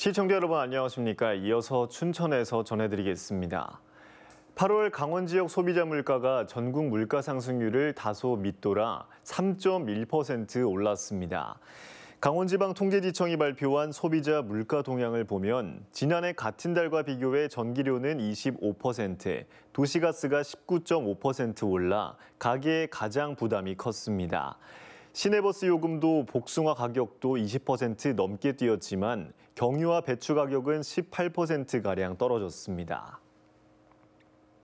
시청자 여러분 안녕하십니까. 이어서 춘천에서 전해드리겠습니다. 8월 강원 지역 소비자 물가가 전국 물가 상승률을 다소 밑돌아 3.1% 올랐습니다. 강원지방통제지청이 발표한 소비자 물가 동향을 보면 지난해 같은 달과 비교해 전기료는 25%, 도시가스가 19.5% 올라 가계의 가장 부담이 컸습니다. 시내버스 요금도 복숭아 가격도 20% 넘게 뛰었지만 경유와 배추 가격은 18%가량 떨어졌습니다.